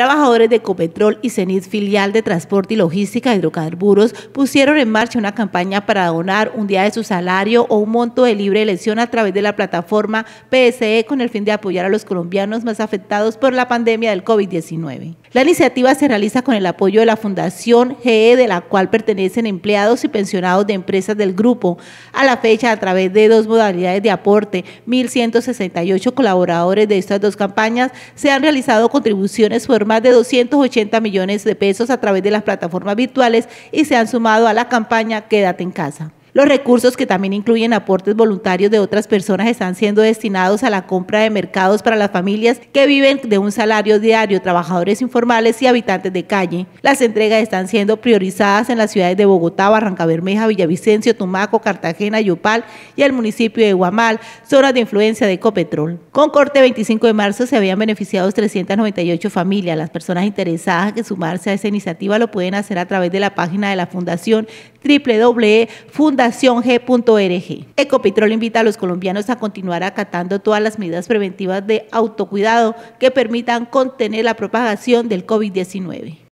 Trabajadores de Copetrol y CENIT, filial de transporte y logística de hidrocarburos, pusieron en marcha una campaña para donar un día de su salario o un monto de libre elección a través de la plataforma PSE con el fin de apoyar a los colombianos más afectados por la pandemia del COVID-19. La iniciativa se realiza con el apoyo de la Fundación GE, de la cual pertenecen empleados y pensionados de empresas del grupo. A la fecha, a través de dos modalidades de aporte, 1.168 colaboradores de estas dos campañas se han realizado contribuciones formales más de 280 millones de pesos a través de las plataformas virtuales y se han sumado a la campaña Quédate en casa. Los recursos que también incluyen aportes voluntarios de otras personas están siendo destinados a la compra de mercados para las familias que viven de un salario diario, trabajadores informales y habitantes de calle. Las entregas están siendo priorizadas en las ciudades de Bogotá, Barranca Bermeja, Villavicencio, Tumaco, Cartagena, Yopal y el municipio de Guamal, zonas de influencia de Ecopetrol. Con corte 25 de marzo se habían beneficiado 398 familias. Las personas interesadas en sumarse a esta iniciativa lo pueden hacer a través de la página de la Fundación www.fundación.com g.rg. Ecopetrol invita a los colombianos a continuar acatando todas las medidas preventivas de autocuidado que permitan contener la propagación del COVID-19.